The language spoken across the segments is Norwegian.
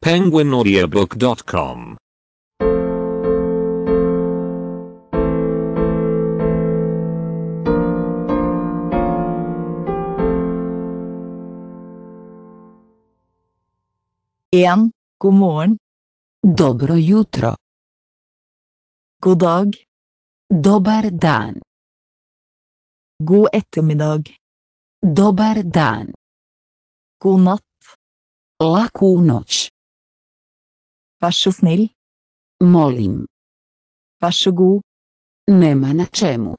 penguinaudiobook.com En, god morgen. Dobro jutro. God dag. Dobar dan. God ettermiddag. Dobar dan. God natt. Laku noć. Vær så Molim. Vær så Nema na čemu.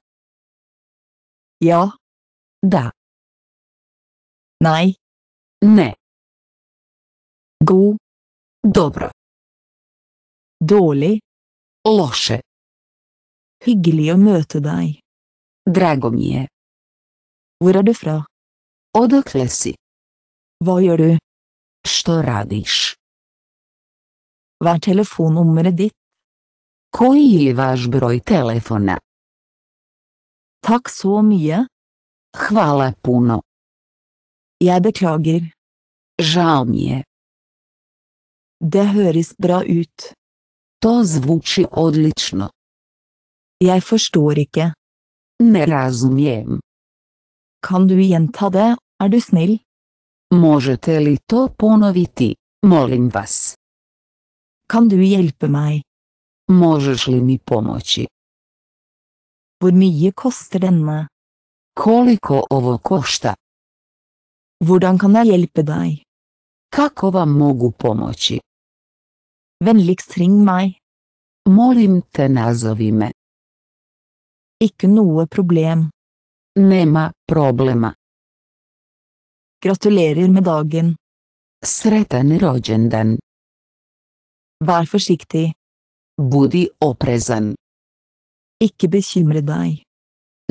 Ja. Da. Naj? Ne. Gu? Dobro. Dole? Loše. Hyggelig å møte deg. Drago mi je. Hvor er du fra? Odakle si? Hva Što radiš? Hva er telefonnummeret ditt? Koji je vaš broj telefona? Takk så mye. Hvala puno. Jeg beklager. Žal Det høres bra ut. To zvuči odlično. Jeg forstår ikke. Ne razumijem. Kan du gjenta det, er du snill? Možete li to ponoviti, molim vas? Kan du hjelpe meg? Можеш ли mi pomoći? Hvor mye koster denne? Koliko ovo košta? Hvordan kan jeg hjelpe deg? Kako vam mogu pomoći? Vennligst ring meg. Molim te nazovi me. Ikke noe problem. Nema problema. Gratulerer med dagen. Sretan rođendan. Vær forsiktig. Budi oprezan. Ikke bekymre deg.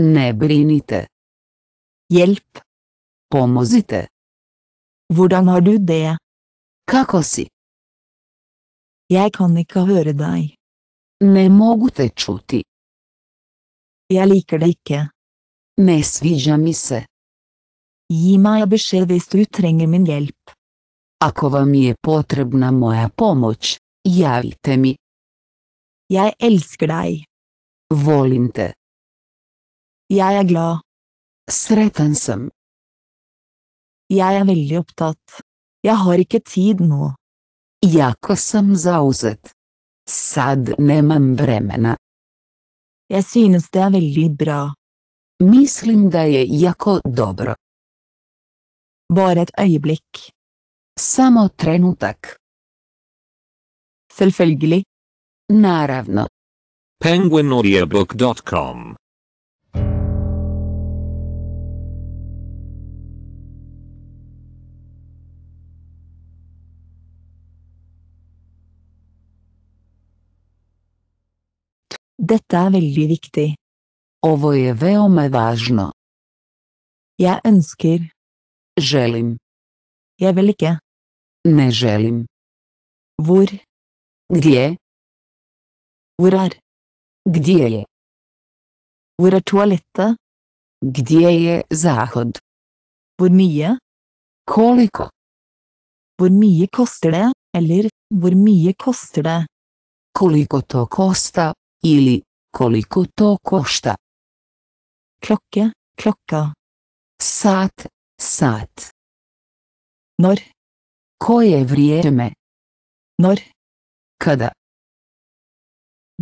Ne brinite. Hjelp. Pomozite. Hvordan har du det? Kakosi. Jeg kan ikke høre deg. Ne mogu te čuti. Jeg liker det ikke. Ne sviđa mi se. Gi meg beskjed hvis du trenger min hjelp. Ako vam je potrebna moja pomoć, Javite mi. Jeg elsker deg. Volim Jeg er glad. Sretan Jeg er veldig opptatt. Jeg har ikke tid nå. Jako sem zauzet. Sad nemam vremena. Jeg synes det er veldig bra. Mislim da je jako dobro. Bare et øyeblikk. Samo trenutak. Selvfølgelig. Naravno. Penguinaudiobook.com Dette er veldig viktig. Ovoje ome važno. Jeg ønsker. Jeg vil ikke. Ne želim. Hvor? Gdzie? Hvor er? Gdzie? Hvor er toalettet? Gdzie zahod? Hvor mye? Koliko? Hvor mye koster det, eller hvor mye koster det? Koliko to kosta, ili koliko to kosta? Klokke, klokka. Sat, sat. Når? Koje vrijeme? Når? Kødde.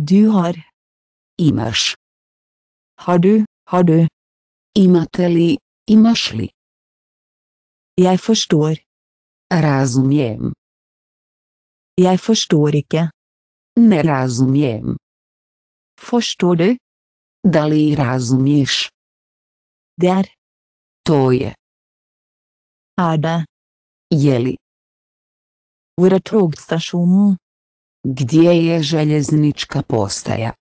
Du har. Imaš. Har du, har du. Imateli, li, Jeg forstår. Razumjem. Jeg forstår ikke. Ne razumjem. Forstår du? Da li razumiješ? Der. To je. Er det? Jeli. Hvor er togstasjonen? Gdje je željeznička postaja?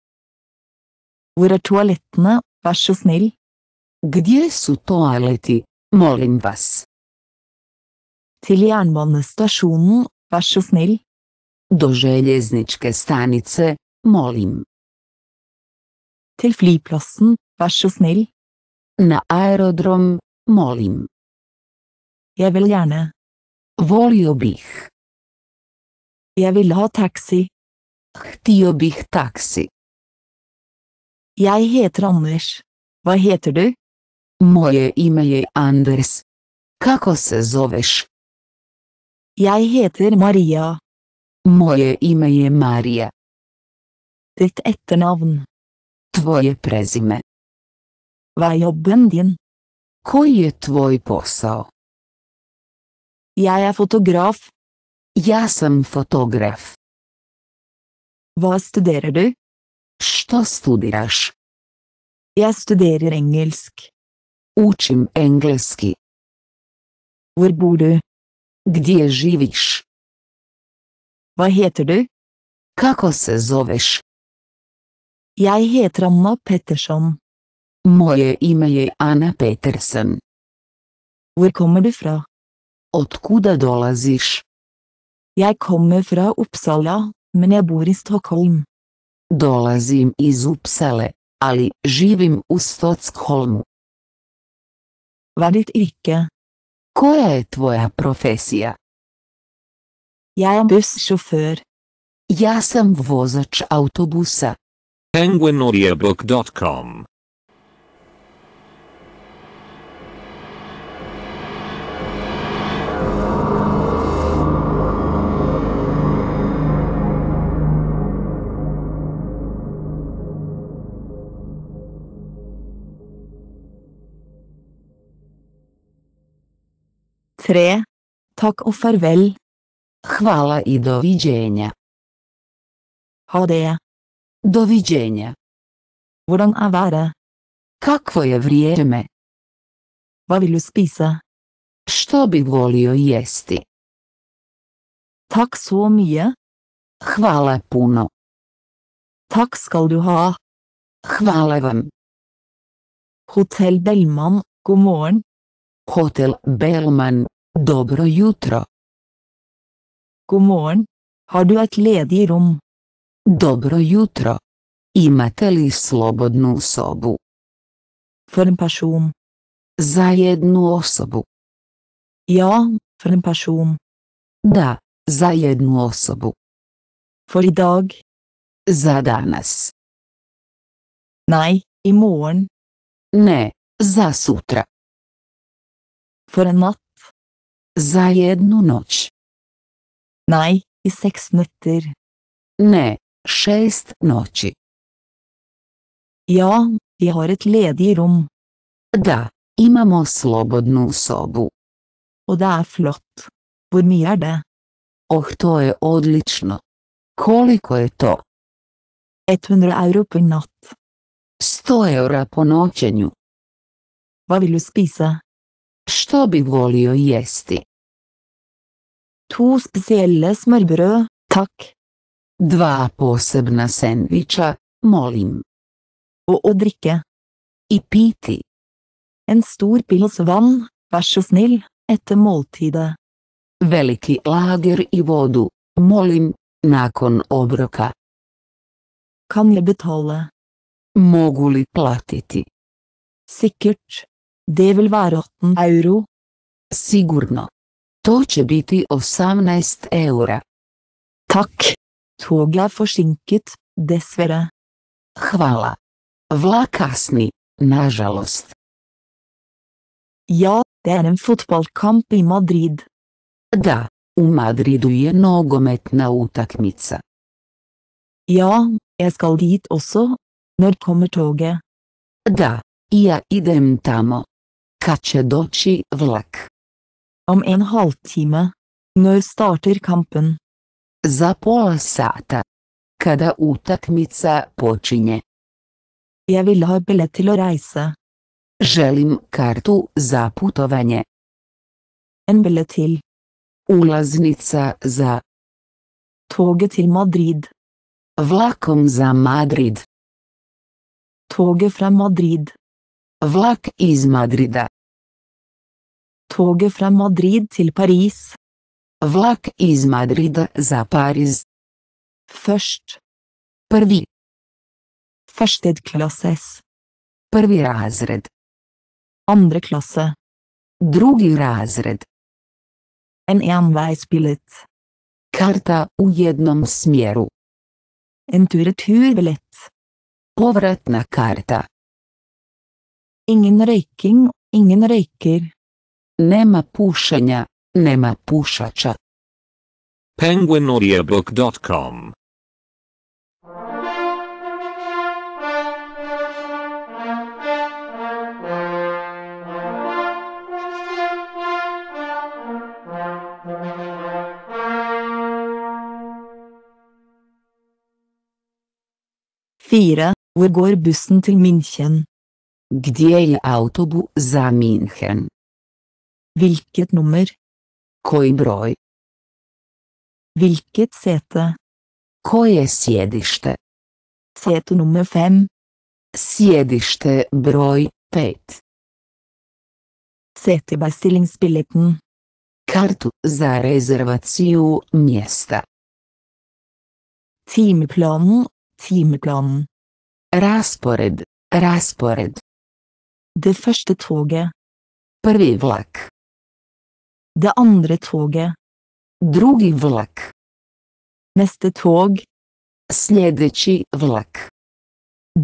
U er toaletna, vašu snil. Gdje su toaleti, molim vas? Til stašunu, vašu snil. Do željezničke stanice, molim. Til fliplossen, vaša snil. Na aerodrom, molim. Ja vil Volio bih. Jeg vil ha taxi. Htio bih taxi. Jeg heter Anders. Hva heter du? Moje ime je Anders. Kako se zoveš? Jeg heter Maria. Moje ime je Marija. Ditt etternavn. Tvoje prezime. Hva er jobben din? Koji je tvoj posao? Jeg er fotograf. Ja sam fotograf. Vad studerer du? Što studiraš? Ja studerer engelsk. Učim engleski. Hvor bor du? Gdje živiš? Hva heter du? Kako se zoveš? Jag heter Anna Pettersson. Moje ime je Anna Petersen. Hvor kommer du fra? Od kuda dolaziš? Jeg kommer fra Uppsala, men jeg bor i Stockholm. Dolazim iz Uppsale, ali živim u Stockholmu. Hva er ditt yrke? Koja je tvoja profesija? Jeg er bussjåfør. Ja sam vozač autobusa. 3. Takk og farvel. Hvala i dovidjenja. Ha det. Dovidjenja. Hvordan er været? Kakvo je vrijeme? Hva vil du spise? Što bi volio jesti? Takk så mye. Hvala puno. Takk skal du ha. Hvala vam. Hotell Bellman, god morgen. Hotell Bellman, Dobro jutro. God morgen. Har du et ledig rom? Dobro jutro. Imate li slobodnu sobu? For en person. Za jednu osobu. Ja, for en person. Da, za jednu osobu. For i dag. Za danas. Nei, i morgen. Ne, za sutra. For en natt. Za jednu noć. Naj, i seks nätter. Ne, šest noći. Ja, vi har et ledigt rum. Da, imamo slobodnu sobu. Og det er flott. Hvor mye er det? Oh, to je odlično. Koliko je to? 100 euro per natt. 100 euro po noćenju. Va spisa? Što bi volio jesti? To spesielle smørbrød, takk. Dva posebna sandwicha, molim. Og å drikke. I piti. En stor pils vann, vær så snill, etter måltidet. Veliki lager i vodu, molim, nakon obroka. Kan jeg betale? Mogu li platiti? Sikkert. Det vil være 18 euro. Sigurno. To će biti 18 eura. Tak. Toga je forsinket, desvera. Hvala. Vlak kasni, nažalost. Ja, det er en i Madrid. Da, u Madridu je nogometna utakmica. Ja, jeg skal dit også. Når kommer Da, ja idem tamo. Kad će doći vlak? Om en halvtime. Når starter kampen? Za pol sata. Kada utakmica počinje. Jeg vil ha billett til å reise. Želim kartu za putovanje. En billett til. Ulaznica za. Toget til Madrid. Vlakom za Madrid. Toget fra Madrid. Vlak iz Madrida toget fra Madrid til Paris. Vlak iz Madrida za Paris. Først. Prvi. Førsteklasses. Prvi razred. Andre klasse. Drugi razred. En enveisbillett. Karta u jednom smjeru. En tur-retur-billett. Overretna karta. Ingen røyking, ingen røyker. Nema pušenja, nema pušača. PenguinAudiobook.com Fire, hvor går bussen til München? Gdzie autobus za München? Hvilket nummer? Koibroj. Hvilket sete? Koje sjedište? Sete nummer fem. Sjedište broj pet. Setebestillingsbilletten. Kartu za rezervaciju mjesta. Timeplanen, timeplanen. Raspored, raspored. Det første toget. Prvi vlak. Det andre toget. Drugi vlak. Neste tog. Следующий vlak.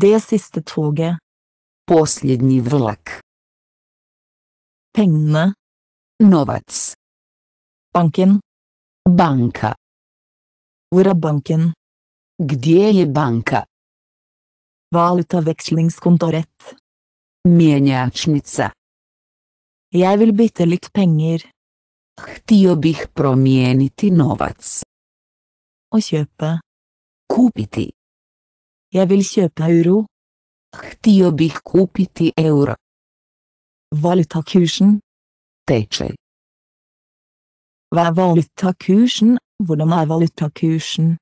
Det siste toget. Последний vlak. Pengene. Novac. Banken. Banka. Hvor er banken? Gdzie je banka? Valutavekslingskontorett. Meniačnica. Jeg vil bytte litt penger. Htio bih promijeniti novac. osjepa Kupiti. Ja vil sjepa euro. Htio bih kupiti euro. Valutakursen. Tečaj. Hva er valutakursen? Hvordan er valutakursen?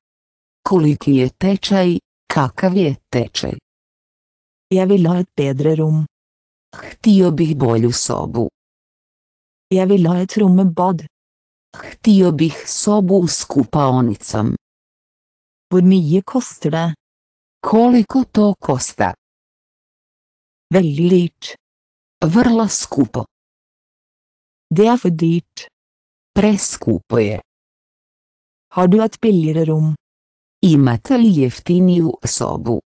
Koliki je tečaj? Kakav je tečaj? Ja vil ha et bedre rum. Htio bih bolju sobu. Ja ville ha et rommebad. Htio bih sobu u skupaonicom. Hvor mye koster det? Koliko to kosta? Veldig dyrt. Vrlo skupo. Det er for dyrt. Preskupo je. Har du et billigere rom? Imate li jeftiniju sobu?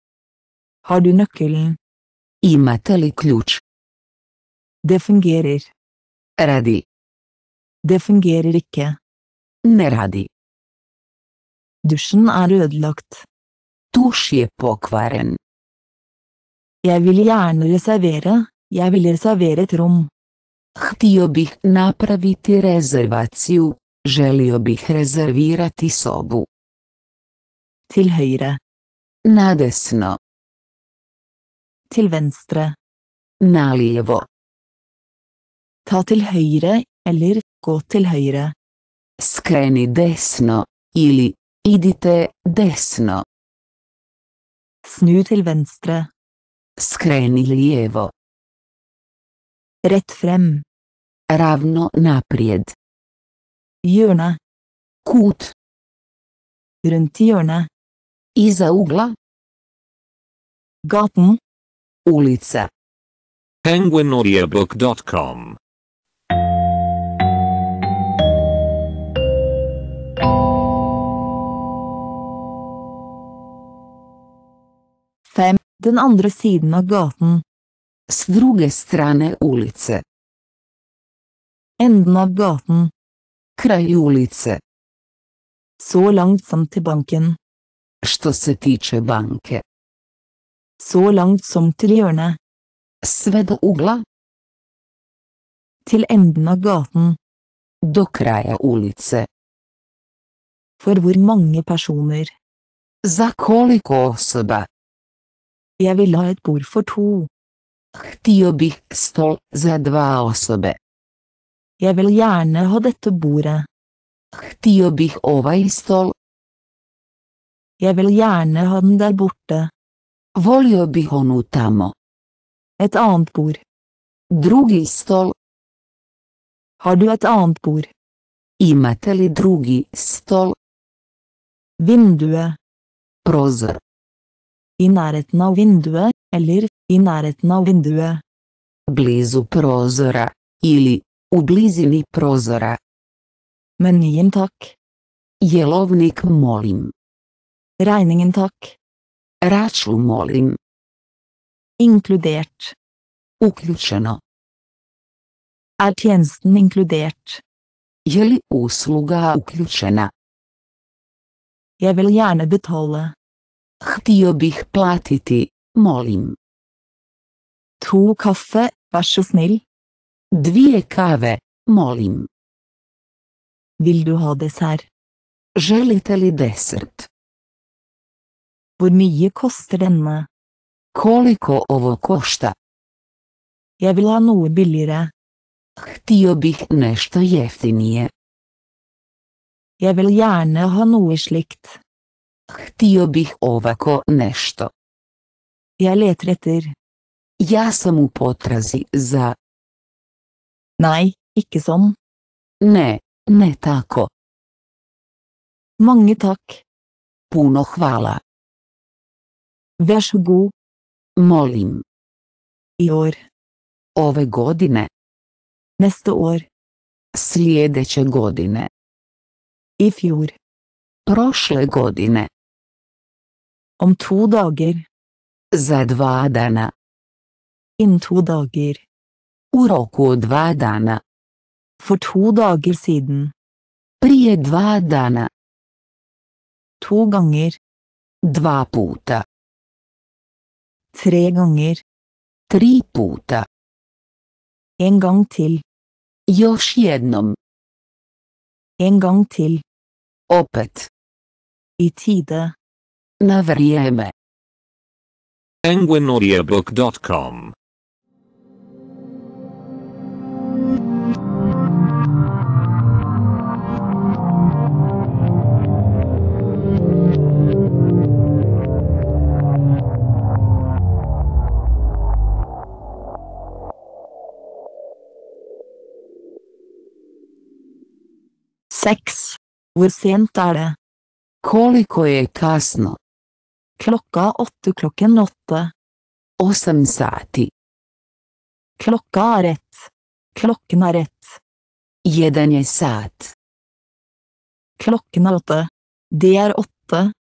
Har du nøkkelen? Imate li ključ? Det fungerer. Radi. Det fungerer ikke. Neradi. Dusjen er ødelagt. Dusje på kvaren. Jeg vil gjerne reservere, jeg vil reservere et rom. Htio bih napraviti rezervaciju, želio bih rezervirati sobu. Til høyre. Nadesno. Til venstre. Nalijevo. Ta til høyre eller gå til høyre. Skreni desno, ili idite desno. Snu til venstre. Skreni lijevo. Rett frem. Ravno naprijed. Hjørne. Kut. Rundt hjørnet. Iza ugla. Gaten. Ulica. Penguinaudiebook.com den andre siden av gaten. S strane ulice. Enden av gaten. Kraj ulice. Så langt som til banken. Što se tiče banke. Så langt som til hjørnet. Sve ugla. Til enden av gaten. Do kraja ulice. For hvor mange personer? Za koliko osoba? Jeg vil ha et bord for to. Chciałby stol za dwa osoby. Jeg vil gjerne ha dette bordet. Chciałby owej stol. Jeg vil gjerne ha den der borte. Wolioby onu tamo. Et annet bord. Drugi stol. Har du et annet bord? Imate li drugi stol? Vinduet. Prozor i nærheten av vinduet, eller i nærheten av vinduet. Blizu prozora, ili, u blizini prozora. Menyen takk. Jelovnik molim. Regningen takk. Račun molim. Inkludert. Uključeno. Er tjenesten inkludert? Je li usluga uključena? Jeg vil gjerne betale. Htio bih platiti, molim. To kaffe, vær så snill. Dvije kave, molim. Vil du ha dessert? Želite li desert? Hvor mye koster denne? Koliko ovo košta? Jeg vil ha noe billigere. Htio bih nešto jeftinije. Jeg vil gjerne ha noe slikt. Htio bih ovako nešto. Ja letreter, Ja sam u potrazi za. Naj, ikke som. Ne, ne tako. Mange tak? Puno hvala. Veš gu? Molim. I or? Ove godine. Nesto or? Sljedeće godine. I fjur? Prošle godine. Om to dager. За два дена. Innen to dager. Уроку два дена. For to dager siden. Прие два дена. To ganger. Два пута. Tre ganger. Три пута. En gang til. Gjørs gjennom. En gang til. Opet. I tide. Nawarieme. EnguinAudiobook.com Seks. Hvor sent er det? Koliko klokka åtte klokken åtte. Åsem sati. Klokka er rett. Klokken er rett. Jedanje sat. Klokken er åtte. Det er åtte.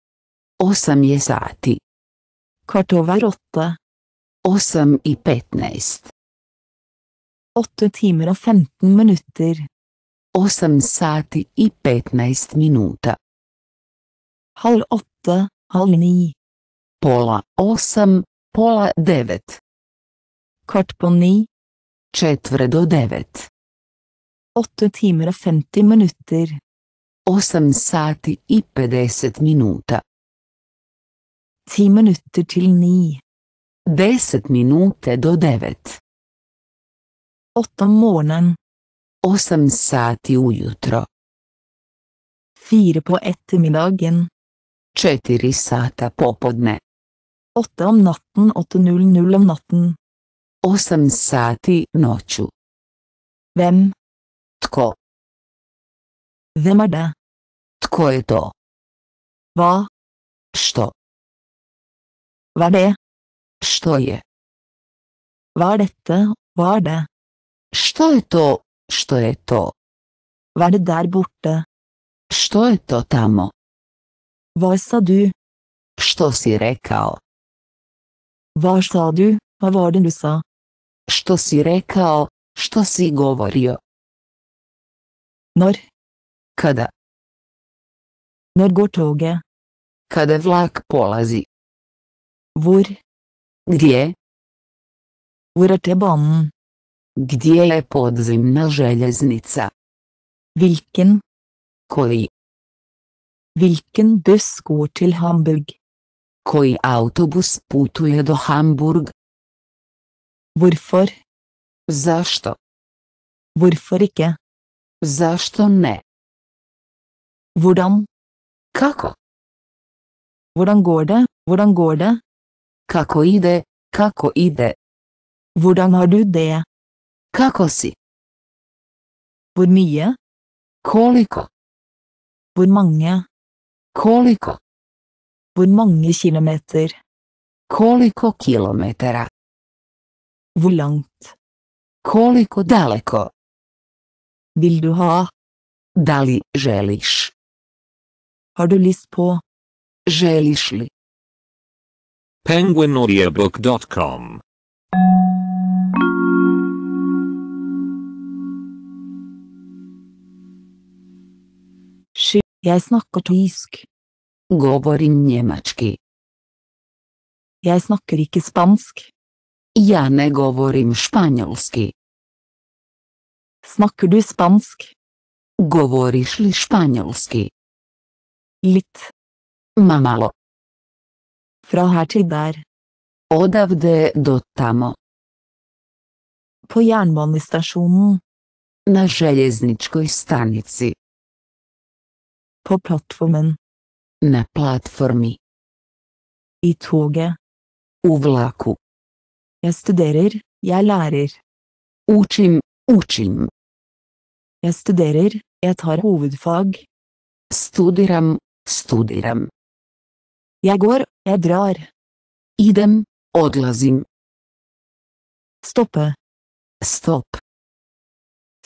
Åsem je sati. Kvart over åtte. Åsem i petneist. Åtte timer og 15 minutter. Åsem sati i petneist minutter. Halv åtte, halv ni pola osam, pola devet. Kvart på ni. Četvre do devet. Åtte timer og 50 minutter. Osam sati i 50 minuta. Ti minutter til ni. Deset minutter do devet. Åtte om morgenen. Osam sati ujutro. Fire på ettermiddagen. Četiri sata popodne åtte om natten 8.00 om natten. Osam sati noću. Hvem? Tko? Hvem er det? Tko je to? Hva? Što? Hva er det? Što je? Hva er dette, hva er det? Što je to, što je to? Hva er det der borte? Što je to tamo? Hva sa du? Što si rekao? Hva sa du, hva var det du sa? Što si rekao, što si govorio? Når? Kada? Når går toget? Kada vlak polazi? Hvor? Gdje? Hvor er T-banen? Gdje je podzimna željeznica? Hvilken? Koji? Hvilken buss går til Hamburg? Koji autobus putuje do Hamburg? Hvorfor? Zašto? Hvorfor ikke? Zašto ne? Hvordan? Kako? Hvordan går det? Hvordan går det? Kako ide? Kako ide? Hvordan har du det? Kako si? Hvor mye? Koliko? Hvor mange? Koliko? Hvor mange kilometer? Koliko kilometera? Hvor langt? Koliko daleko? Vil du ha? Dali, li želiš? Har du lyst på? Želiš li? penguinaudiobook.com Sju, jeg snakker tysk. Govorim njemački. Jeg snakker ikke spansk. Ja ne govorim španjolski. Snakker du spansk? Govoriš li španjolski? Litt. Ma malo. Fra her til der. Odavde do tamo. På jernbanestasjonen. Na željezničkoj stanici. På plattformen. Na platformi. I toget. U vlaku. Jeg studerer, jeg lærer. Učim, učim. Jeg studerer, jeg tar hovedfag. Studiram, studiram. Jeg går, jeg drar. Idem, odlazim. Stoppe. Stopp.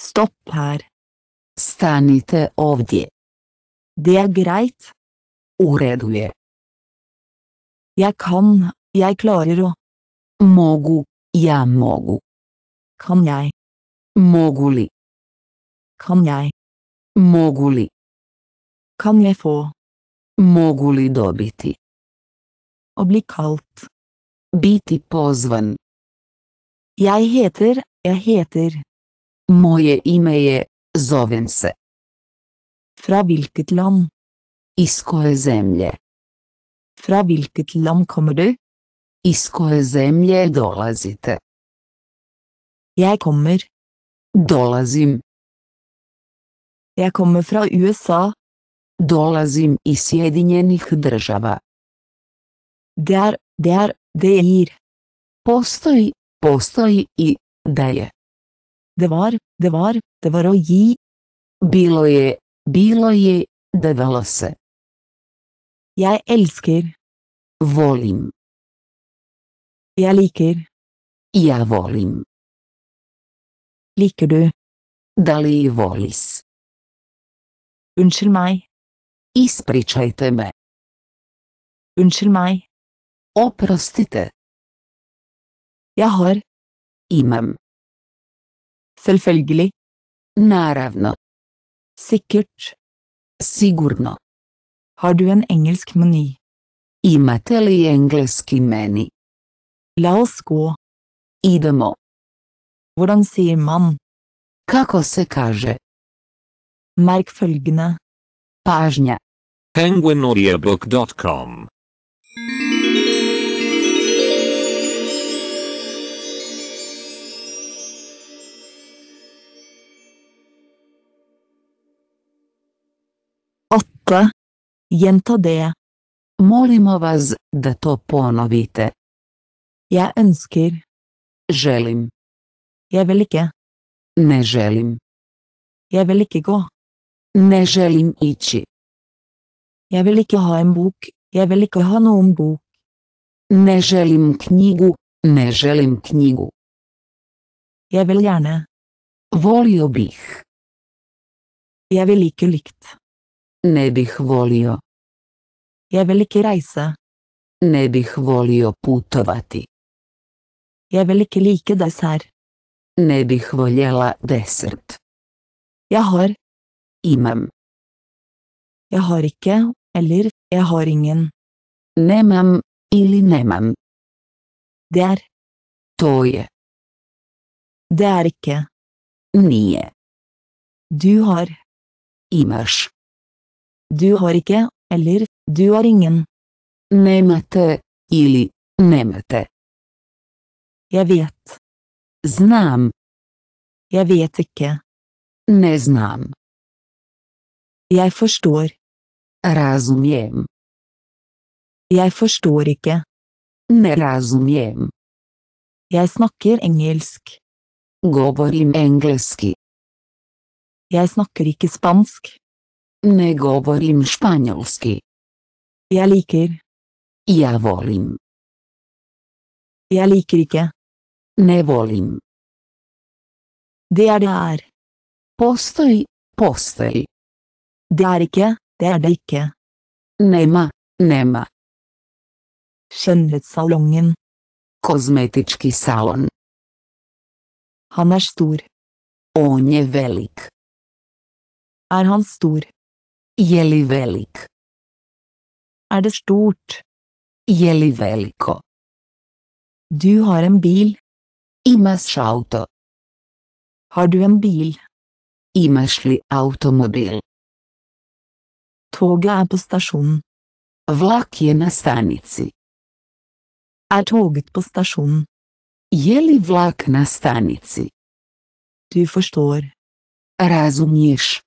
Stopp her. Stanite ovdje. Det er greit ureduje. Jeg kan, jeg klarer å. Mogu, jeg mogu. Kan jeg. Mogu li. Kan jeg. Mogu li. Kan jeg få. Mogu li dobiti. Å bli kalt. Biti pozvan. Jeg heter, jeg heter. Moje ime je, zovem se. Fra hvilket land? Iz koje zemlje? Fra vilket land kommer du? Iz koje zemlje dolazite? Jeg kommer. Dolazim. Jeg kommer fra USA. Dolazim iz Sjedinjenih država. Der, der, er der. Postoji, postoji i da je. Det var, det var, det var Bilo je, bilo je, davalo se. Jeg elsker. Volym. Jeg liker. ja volym. Liker du? Dali volis. Unnskyld meg. Ispričajte me. Unnskyld meg. Oprostite. Jeg har. Imam. Selvfølgelig. Naravno. Sikkert. Sigurno. Har du en engelsk meny? Imate engelski meny? La oss gå. Idemo. Hvordan sier man? Kako se kaže? Merk følgende. Pażnia. penguinaudiobook.com Gjenta det. Molimo vas da to ponovite. Jeg ønsker. Želim. Jeg vil ikke. Ne želim. Jeg vil ikke gå. Ne želim ići. Jeg vil ikke ha en bok, jeg vil ikke ha noen bok. Ne želim knjigu, ne želim knjigu. Jeg vil gjerne. Volio bih. Jeg vil ikke likt. Ne bih volio. vil ikke reise. Ne bih volio putovati. Jeg vil ikke like dessert. Ne bih voljela dessert. Jeg har. Imam. Jeg har ikke, eller jeg har ingen. Nemam, ili nemam. Det er. To je. Det er ikke. Nije. Du har. Imaš du har ikke, eller, du har ingen. Nemate, ili, nemate. Jeg vet. Znam. Jeg vet ikke. Ne znam. Jeg forstår. Razumjem. Jeg forstår ikke. Ne razumjem. Jeg snakker engelsk. Govorim engelski. Jeg snakker ikke spansk. Ne govorim španjolski. Jeg liker. Ja volim. Jeg liker ikke. Ne volim. Det er det er. Postoji, postoji. Det er ikke, det er det ikke. Nema, nema. Skjønnhetssalongen. Kozmetički salon. Han er stor. On je velik. Er han stor? Je velik? Er det stort? Je veliko? Du har en bil. Imaš auto. Har du en bil? Imaš automobil? Toget er på stasjonen. Vlak je na stanici. Er toget på stasjonen? Je vlak na stanici? Du forstår. Razumiješ.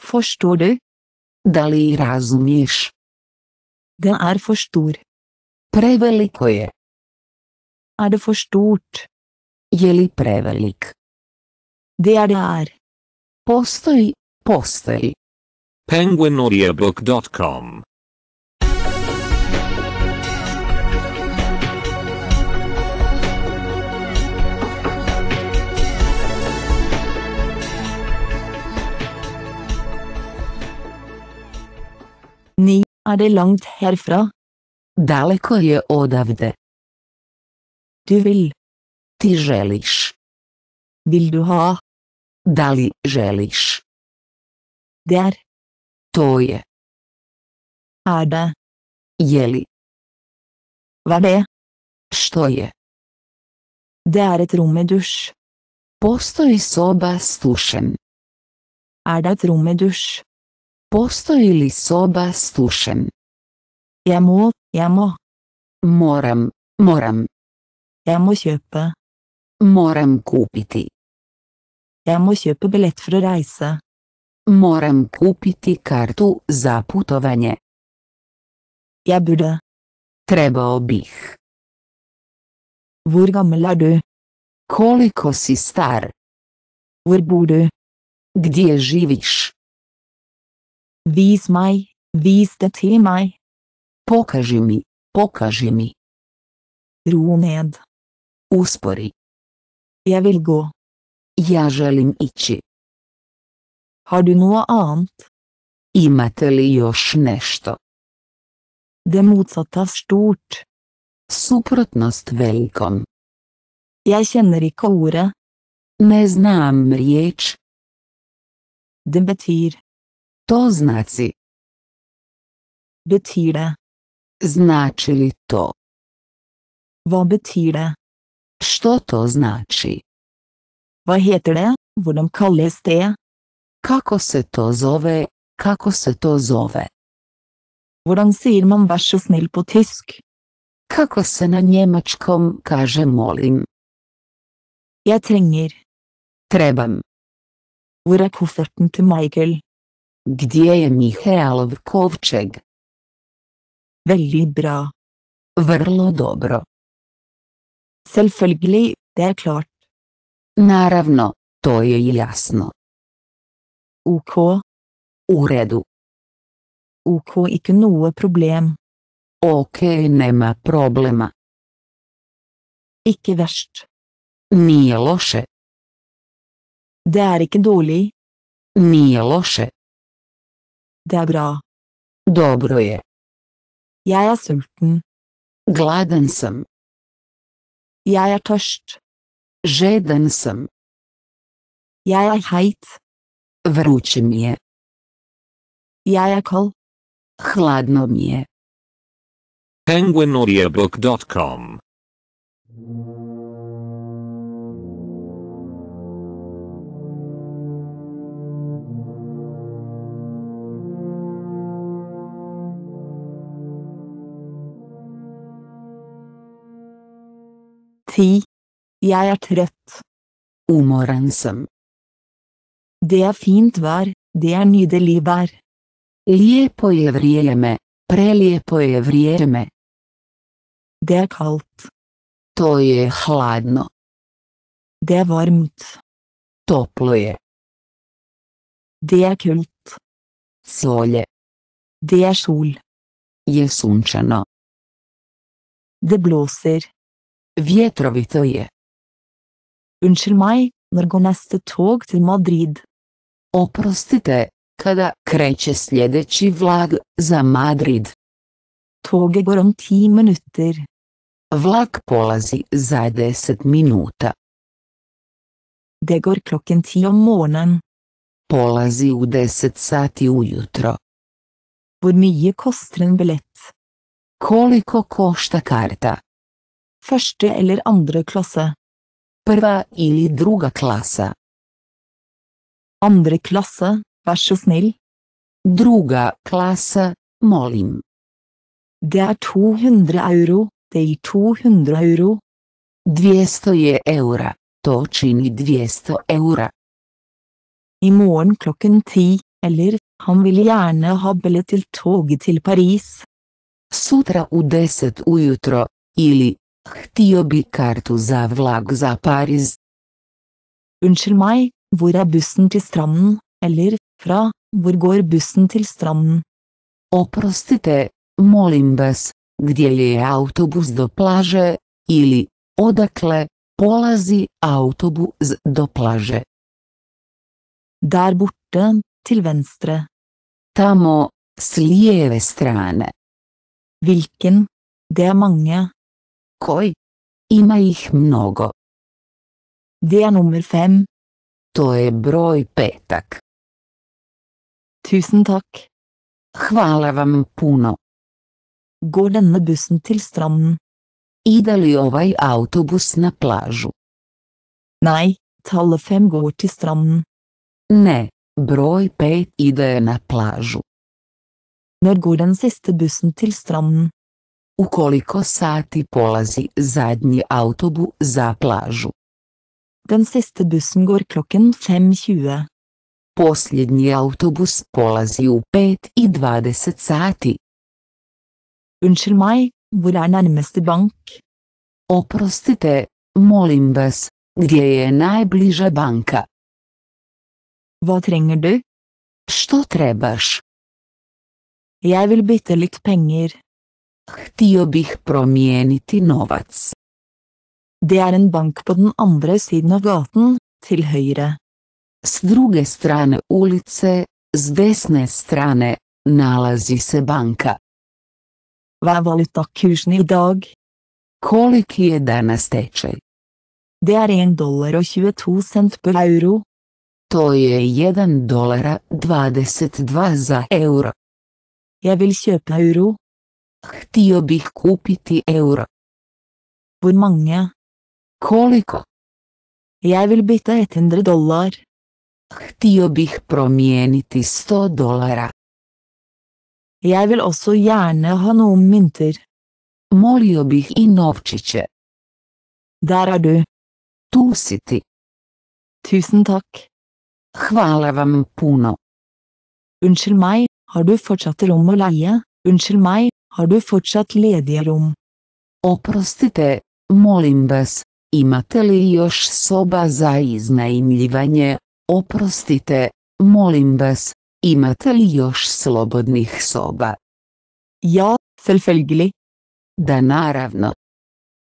Forstår Da li razumiješ? Det er stor. Preveliko je. Er det Je li prevelik? Det er det Postoji, postoji. Ni, er det langt herfra? Daleko je odavde. Du vil. Ti želiš. Vil du ha? Da li želiš? Der. To je. Er det? Je li? Hva det? Što je? Det er et rom med dusj. Postoji soba s tušem. Er det et rom med dusj? Postoji li soba s tušem? jamo? ja Moram, moram. Ja må Moram kupiti. Ja må kjøpe bilet for Moram kupiti kartu za putovanje. Ja buda. Trebao bih. Vur gammel er Koliko si star? Vur bor Gdje živiš? Vis meg, vis det til meg. Pokaži mi, pokaži mi. Ro ned. Uspori. Jeg vil gå. Ja želim ići. Har du noe annet? Imate li još nešto? Det motsatte av stort. Suprotnost velkom. Jeg kjenner ikke ordet. Ne znam riječ. Det betyr to znaci. Betyr Znači li to? Vad betyr Što to znači? Vad heter det? Hvordan kalles det? Kako se to zove? Kako se to zove? Hvordan sier man vær snil snill på tysk? Kako se na njemačkom kaže molim? Ja trenger. Trebam. Hvor er kofferten Michael? Gdje je Mihaelov kovčeg? Veldig bra. Vrlo dobro. Selvfølgelig, det er klart. Naravno, to je jasno. Ok. U redu. Ok, ikke noe problem. Ok, nema problema. Ikke verst. Nije loše. Det er ikke dårlig. Nije loše. Det er bra. Dobro je. Jeg er sulten. Gladen sam. Ja er tørst. Žeden sam. heit. Vruće mi je. Jeg er kold. Hladno mi je. 10. Jeg er trøtt. O Det er fint vær, det er nydelig vær. Liepo je vrijeme, prelijepo Det er kaldt. To hladno. Det er varmt. Toplo Det er kult. Solje. Det er sol. Je sunčano. Det blåser. Vjetrovito je. Unčil maj, når tog te Madrid? Oprostite, kada kreće sljedeći vlag za Madrid? Toge je gorom ti minuter. Vlak polazi za deset minuta. Degor kroken ti om monan. Polazi u deset sati ujutro. Hvor mi koster en bilet. Koliko košta karta? første eller andre klasse. Prva ili druga klasse? Andre klasse, vær så snill. Druga klasa, molim. Det er 200 euro, det gir 200 euro. 200 je eura, to čini 200 euro. I morgen klokken ti, eller, han vil gjerne ha billett til toget til Paris. Sutra u 10 ujutro, ili, Htio bi kartu za vlag za Paris. Unnskyld meg, hvor er bussen til stranden, eller, fra, hvor går bussen til stranden? Oprostite, molim vas, gdje je autobus do plaže, ili, odakle, polazi autobus do plaže? Der borte, til venstre. Tamo, s lijeve strane. Hvilken? Det er mange koji. Ima ih mnogo. Det er nummer fem. To je broj petak. Tusen takk. Hvala vam puno. Går denne bussen til stranden? Ide li ovaj autobus na plažu? Nei, tallet fem går til stranden. Ne, broj pet ide na plažu. Når går den siste bussen til stranden? ukoliko sati polazi zadnji autobu za plažu. Den siste bussen går klokken 5.20. Posljednji autobus polazi u 5.20 sati. Unnskyld meg, hvor er nærmeste bank? Oprostite, molim vas, gdje je najbliža banka? Hva trenger du? Što trebaš? Jeg vil bytte litt penger. Htio bih promijeniti novac. Det er en bank på den andre siden av gaten, til høyre. S druge strane ulice, s desne strane, nalazi se banka. Hva er valutakursen i dag? Koliki je danas tečaj? Det er 1 dollar og 22 cent per euro. To je 1 dolara 22 za euro. Jeg vil kjøpe euro. Htio bih kupiti euro. Hvor mange? Koliko? Jeg vil bytte 100 dollar. Htio bih promijeniti 100 dolara. Jeg vil også gjerne ha noen mynter. Molio bih i novčiće. Der er du. Tu Tusen takk. Hvala vam puno. Unnskyld meg, har du fortsatt rom å leie? Unnskyld meg, har du fortsatt ledige rom? Oprostite, molim vas, imate li još soba za iznajmljivanje, oprostite, molim vas, imate li još slobodnih soba? Ja, selvfølgelig. Da naravno,